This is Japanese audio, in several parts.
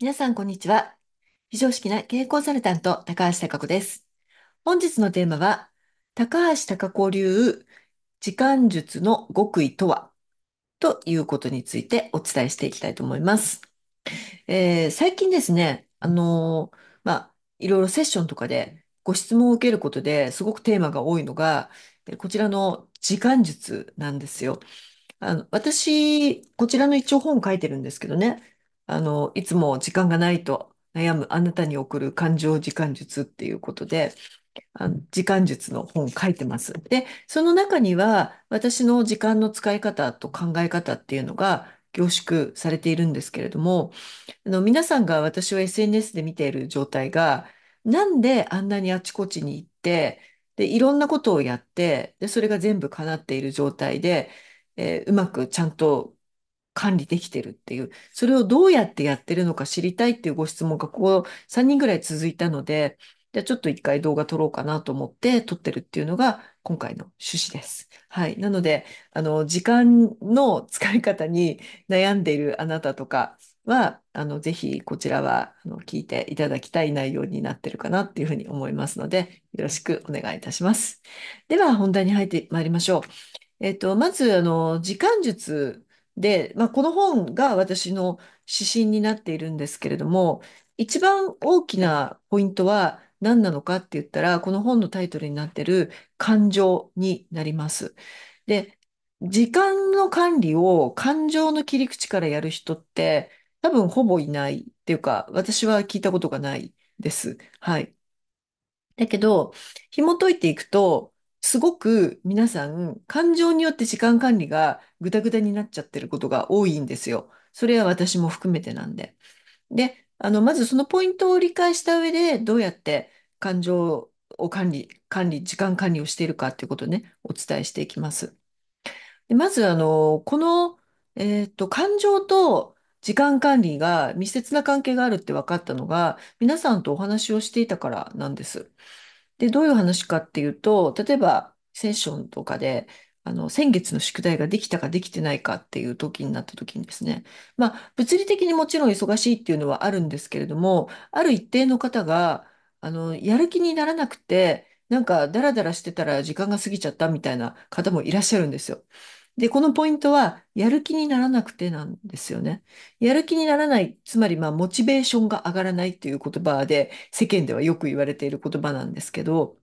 皆さん、こんにちは。非常識な経営コンサルタント、高橋貴子です。本日のテーマは、高橋貴子流時間術の極意とはということについてお伝えしていきたいと思います。えー、最近ですね、あのー、まあ、いろいろセッションとかでご質問を受けることですごくテーマが多いのが、こちらの時間術なんですよ。あの私、こちらの一応本を書いてるんですけどね、あの、いつも時間がないと悩むあなたに送る感情時間術っていうことで、あの時間術の本書いてます。で、その中には私の時間の使い方と考え方っていうのが凝縮されているんですけれども、あの皆さんが私を SNS で見ている状態が、なんであんなにあちこちに行って、で、いろんなことをやって、で、それが全部叶っている状態で、えー、うまくちゃんと管理できてるっていう、それをどうやってやってるのか知りたいっていうご質問がここ3人ぐらい続いたので、じゃあちょっと一回動画撮ろうかなと思って撮ってるっていうのが今回の趣旨です。はい。なので、あの、時間の使い方に悩んでいるあなたとかは、あの、ぜひこちらはあの聞いていただきたい内容になってるかなっていうふうに思いますので、よろしくお願いいたします。では、本題に入ってまいりましょう。えっと、まず、あの、時間術で、まあ、この本が私の指針になっているんですけれども、一番大きなポイントは何なのかって言ったら、この本のタイトルになっている感情になります。で、時間の管理を感情の切り口からやる人って多分ほぼいないっていうか、私は聞いたことがないです。はい。だけど、紐解いていくと、すごく皆さん、感情によって時間管理がぐダぐダになっちゃってることが多いんですよ。それは私も含めてなんで。で、あの、まずそのポイントを理解した上で、どうやって感情を管理、管理、時間管理をしているかということをね、お伝えしていきます。でまず、あの、この、えっと、感情と時間管理が密接な関係があるって分かったのが、皆さんとお話をしていたからなんです。で、どういう話かっていうと、例えばセッションとかで、あの、先月の宿題ができたかできてないかっていう時になった時にですね、まあ、物理的にもちろん忙しいっていうのはあるんですけれども、ある一定の方が、あの、やる気にならなくて、なんかダラダラしてたら時間が過ぎちゃったみたいな方もいらっしゃるんですよ。で、このポイントは、やる気にならなくてなんですよね。やる気にならない、つまり、まあ、モチベーションが上がらないという言葉で、世間ではよく言われている言葉なんですけど、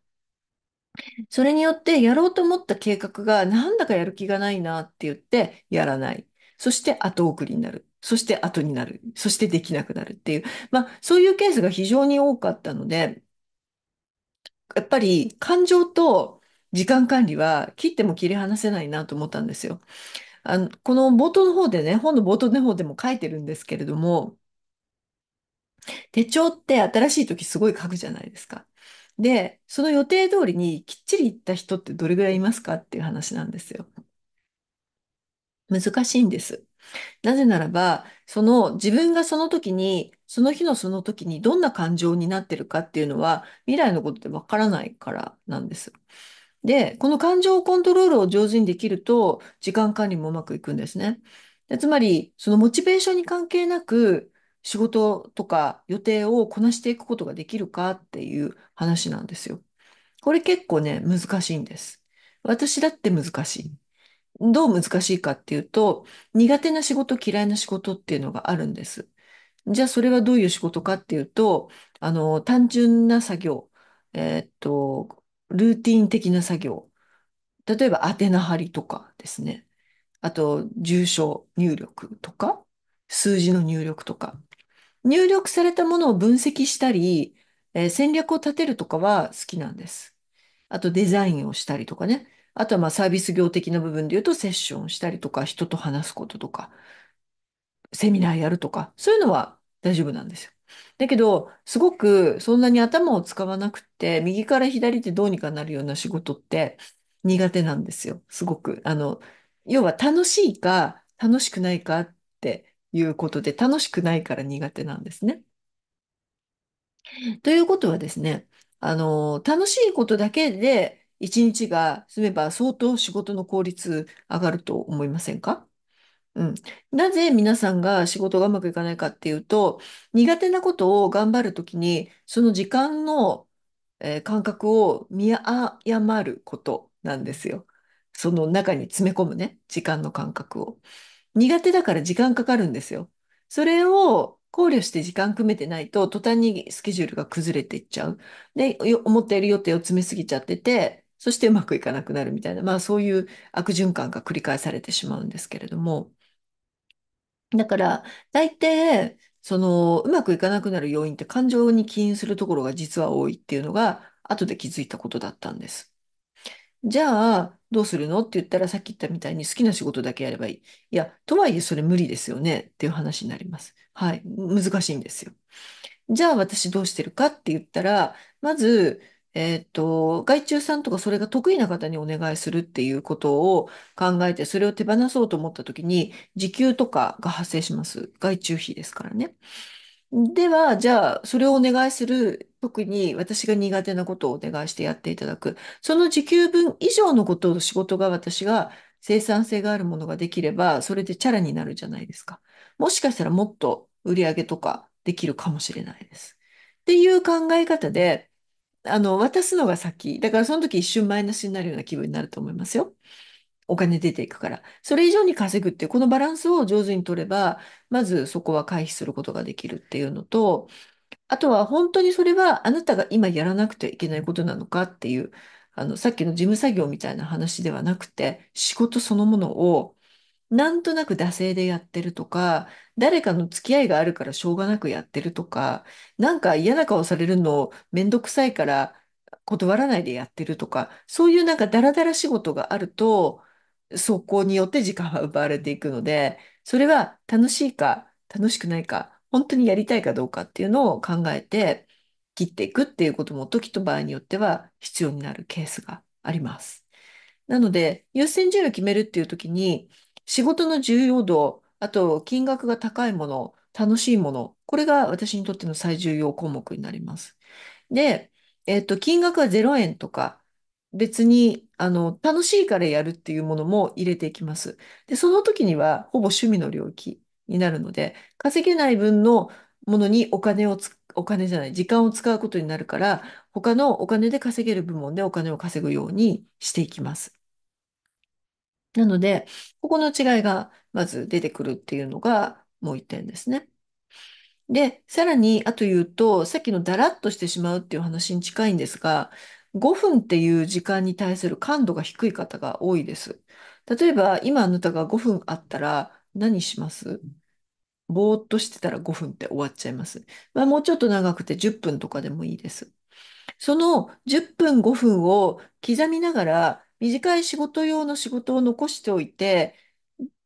それによって、やろうと思った計画が、なんだかやる気がないなって言って、やらない。そして、後送りになる。そして、後になる。そして、できなくなるっていう、まあ、そういうケースが非常に多かったので、やっぱり、感情と、時間管理は切っても切り離せないなと思ったんですよ。あの、この冒頭の方でね、本の冒頭の方でも書いてるんですけれども、手帳って新しい時すごい書くじゃないですか。で、その予定通りにきっちり行った人ってどれぐらいいますかっていう話なんですよ。難しいんです。なぜならば、その自分がその時に、その日のその時にどんな感情になってるかっていうのは未来のことでわからないからなんです。で、この感情コントロールを上手にできると、時間管理もうまくいくんですね。でつまり、そのモチベーションに関係なく、仕事とか予定をこなしていくことができるかっていう話なんですよ。これ結構ね、難しいんです。私だって難しい。どう難しいかっていうと、苦手な仕事、嫌いな仕事っていうのがあるんです。じゃあそれはどういう仕事かっていうと、あの、単純な作業、えっと、ルーティン的な作業。例えば、宛名貼りとかですね。あと、住所入力とか、数字の入力とか。入力されたものを分析したり、えー、戦略を立てるとかは好きなんです。あと、デザインをしたりとかね。あとは、まあ、サービス業的な部分で言うと、セッションしたりとか、人と話すこととか、セミナーやるとか、そういうのは大丈夫なんですよ。だけど、すごくそんなに頭を使わなくて、右から左ってどうにかなるような仕事って苦手なんですよ。すごく。あの、要は楽しいか楽しくないかっていうことで、楽しくないから苦手なんですね。ということはですね、あの、楽しいことだけで一日が済めば相当仕事の効率上がると思いませんかうん。なぜ皆さんが仕事がうまくいかないかっていうと、苦手なことを頑張るときに、その時間の、えー感覚を見誤ることなんですよ。その中に詰め込むね、時間の感覚を。苦手だから時間かかるんですよ。それを考慮して時間組めてないと、途端にスケジュールが崩れていっちゃう。で、よ思っている予定を詰めすぎちゃってて、そしてうまくいかなくなるみたいな、まあそういう悪循環が繰り返されてしまうんですけれども。だから、大抵、その、うまくいかなくなる要因って感情に起因するところが実は多いっていうのが、後で気づいたことだったんです。じゃあ、どうするのって言ったら、さっき言ったみたいに好きな仕事だけやればいい。いや、とはいえそれ無理ですよねっていう話になります。はい。難しいんですよ。じゃあ私どうしてるかって言ったら、まず、えっと、外注さんとかそれが得意な方にお願いするっていうことを考えて、それを手放そうと思った時に、時給とかが発生します。外注費ですからね。では、じゃあ、それをお願いする、特に私が苦手なことをお願いしてやっていただく。その時給分以上のことを仕事が私が生産性があるものができれば、それでチャラになるじゃないですか。もしかしたらもっと売り上げとかできるかもしれないです。っていう考え方で、あの、渡すのが先。だからその時一瞬マイナスになるような気分になると思いますよ。お金出ていくから。それ以上に稼ぐっていう、このバランスを上手に取れば、まずそこは回避することができるっていうのと、あとは本当にそれはあなたが今やらなくてはいけないことなのかっていう、あの、さっきの事務作業みたいな話ではなくて、仕事そのものをなんとなく惰性でやってるとか、誰かの付き合いがあるからしょうがなくやってるとか、なんか嫌な顔されるのめんどくさいから断らないでやってるとか、そういうなんかダラダラ仕事があると、そこによって時間は奪われていくので、それは楽しいか楽しくないか、本当にやりたいかどうかっていうのを考えて切っていくっていうことも時と場合によっては必要になるケースがあります。なので、優先順位を決めるっていう時に、仕事の重要度、あと金額が高いもの、楽しいもの、これが私にとっての最重要項目になります。で、えっと、金額は0円とか、別に、あの、楽しいからやるっていうものも入れていきます。で、その時には、ほぼ趣味の領域になるので、稼げない分のものにお金をつ、お金じゃない、時間を使うことになるから、他のお金で稼げる部門でお金を稼ぐようにしていきます。なので、ここの違いがまず出てくるっていうのがもう一点ですね。で、さらに、あと言うと、さっきのだらっとしてしまうっていう話に近いんですが、5分っていう時間に対する感度が低い方が多いです。例えば、今あなたが5分あったら何しますぼーっとしてたら5分って終わっちゃいます。まあ、もうちょっと長くて10分とかでもいいです。その10分5分を刻みながら短い仕事用の仕事を残しておいて、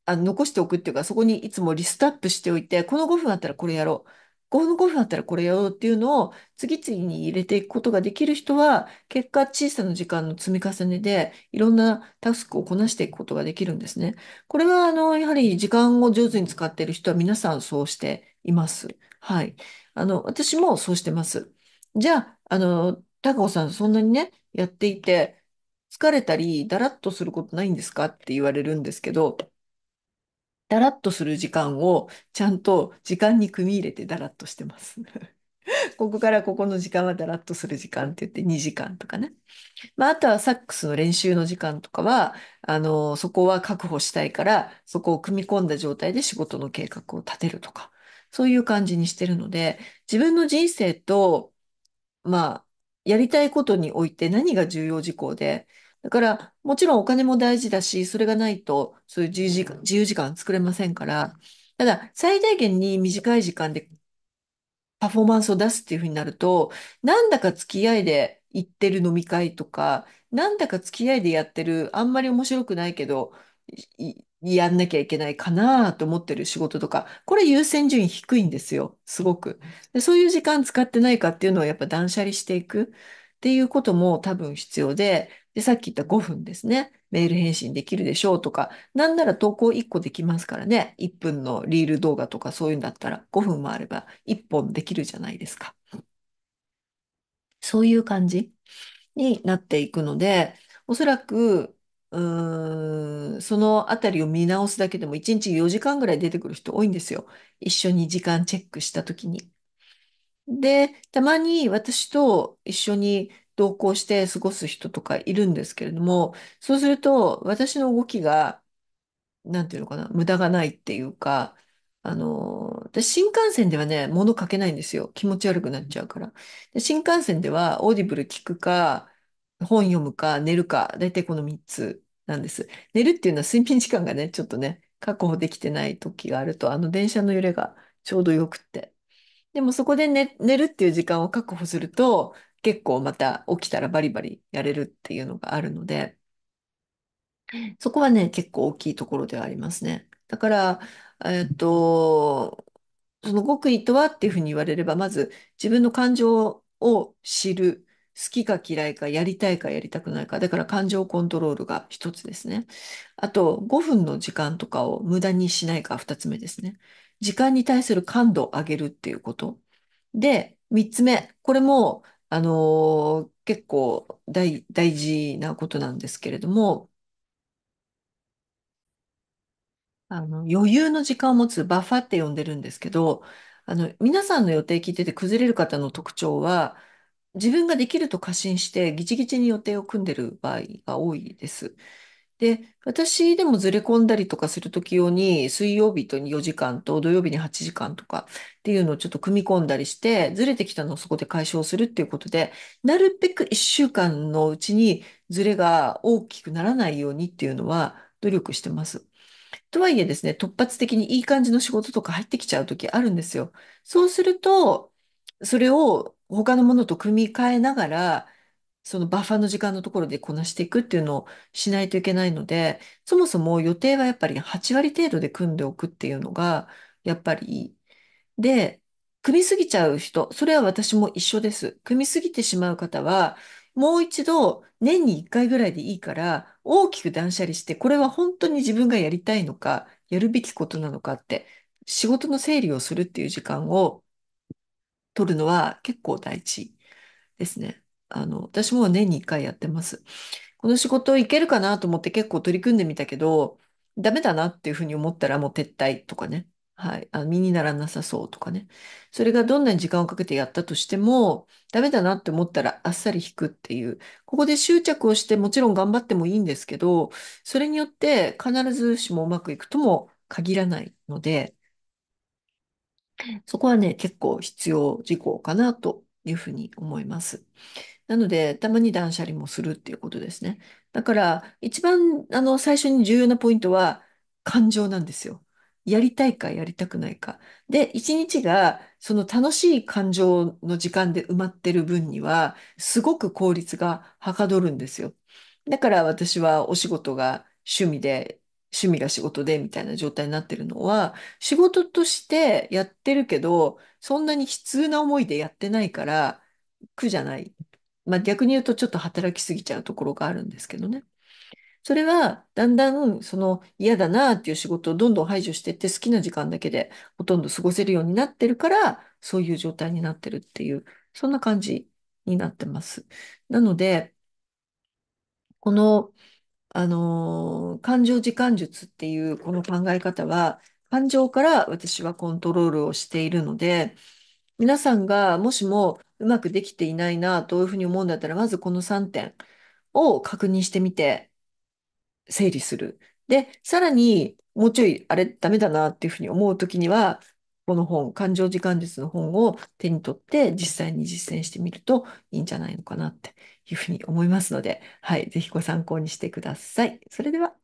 あ、残しておくっていうか、そこにいつもリストアップしておいて、この5分あったらこれやろう。この5分あったらこれやろうっていうのを次々に入れていくことができる人は、結果小さな時間の積み重ねでいろんなタスクをこなしていくことができるんですね。これは、あの、やはり時間を上手に使っている人は皆さんそうしています。はい。あの、私もそうしてます。じゃあ、あの、高尾さんそんなにね、やっていて、疲れたり、だらっとすることないんですかって言われるんですけど、だらっとする時間をちゃんと時間に組み入れてだらっとしてます。ここからここの時間はだらっとする時間って言って2時間とかね。まあ、あとはサックスの練習の時間とかは、あの、そこは確保したいから、そこを組み込んだ状態で仕事の計画を立てるとか、そういう感じにしてるので、自分の人生と、まあ、やりたいことにおいて何が重要事項で、だから、もちろんお金も大事だし、それがないと、そういう自由時間、自由時間作れませんから、ただ、最大限に短い時間でパフォーマンスを出すっていうふうになると、なんだか付き合いで行ってる飲み会とか、なんだか付き合いでやってる、あんまり面白くないけど、いやんなきゃいけないかなと思ってる仕事とか、これ優先順位低いんですよ、すごく。で、そういう時間使ってないかっていうのをやっぱ断捨離していくっていうことも多分必要で、で、さっき言った5分ですね。メール返信できるでしょうとか、なんなら投稿1個できますからね。1分のリール動画とかそういうんだったら5分もあれば1本できるじゃないですか。そういう感じになっていくので、おそらくうーん、そのあたりを見直すだけでも1日4時間ぐらい出てくる人多いんですよ。一緒に時間チェックした時に。で、たまに私と一緒に同行して過ごす人とかいるんですけれども、そうすると私の動きが、なんていうのかな、無駄がないっていうか、あの、新幹線ではね、物書けないんですよ。気持ち悪くなっちゃうから。で新幹線ではオーディブル聞くか、本読むか寝るか、大体この3つなんです。寝るっていうのは睡眠時間がね、ちょっとね、確保できてない時があると、あの電車の揺れがちょうどよくって。でもそこで寝、寝るっていう時間を確保すると、結構また起きたらバリバリやれるっていうのがあるので、そこはね、結構大きいところではありますね。だから、えっと、その極意とはっていうふうに言われれば、まず自分の感情を知る。好きか嫌いか、やりたいかやりたくないか。だから感情コントロールが一つですね。あと、5分の時間とかを無駄にしないか、二つ目ですね。時間に対する感度を上げるっていうこと。で、三つ目。これも、あのー、結構大事なことなんですけれども、あの、余裕の時間を持つバッファって呼んでるんですけど、あの、皆さんの予定聞いてて崩れる方の特徴は、自分ができると過信して、ギチギチに予定を組んでる場合が多いです。で、私でもずれ込んだりとかするとき用に、水曜日と4時間と土曜日に8時間とかっていうのをちょっと組み込んだりして、ずれてきたのをそこで解消するっていうことで、なるべく1週間のうちにずれが大きくならないようにっていうのは努力してます。とはいえですね、突発的にいい感じの仕事とか入ってきちゃうときあるんですよ。そうすると、それを他のものと組み替えながら、そのバッファの時間のところでこなしていくっていうのをしないといけないので、そもそも予定はやっぱり8割程度で組んでおくっていうのが、やっぱり、で、組みすぎちゃう人、それは私も一緒です。組みすぎてしまう方は、もう一度年に1回ぐらいでいいから、大きく断捨離して、これは本当に自分がやりたいのか、やるべきことなのかって、仕事の整理をするっていう時間を取るのは結構大事ですね。あの、私も年に1回やってます。この仕事いけるかなと思って結構取り組んでみたけど、ダメだなっていうふうに思ったらもう撤退とかね。はい。あ、身にならなさそうとかね。それがどんなに時間をかけてやったとしても、ダメだなって思ったらあっさり引くっていう。ここで執着をしてもちろん頑張ってもいいんですけど、それによって必ずしもうまくいくとも限らないので、そこはね、結構必要事項かなというふうに思います。なので、たまに断捨離もするっていうことですね。だから、一番、あの、最初に重要なポイントは、感情なんですよ。やりたいかやりたくないか。で、一日が、その楽しい感情の時間で埋まってる分には、すごく効率がはかどるんですよ。だから私はお仕事が趣味で趣味が仕事でみたいな状態になってるのは、仕事としてやってるけど、そんなに悲痛な思いでやってないから、苦じゃない。まあ逆に言うとちょっと働きすぎちゃうところがあるんですけどね。それはだんだんその嫌だなっていう仕事をどんどん排除していって好きな時間だけでほとんど過ごせるようになってるからそういう状態になってるっていうそんな感じになってます。なのでこのあの、感情時間術っていうこの考え方は、感情から私はコントロールをしているので、皆さんがもしもうまくできていないなというふうに思うんだったら、まずこの3点を確認してみて、整理する。で、さらに、もうちょい、あれ、ダメだなっていうふうに思うときには、この本、感情時間術の本を手に取って、実際に実践してみるといいんじゃないのかなっていうふうに思いますので、はい、ぜひご参考にしてください。それでは。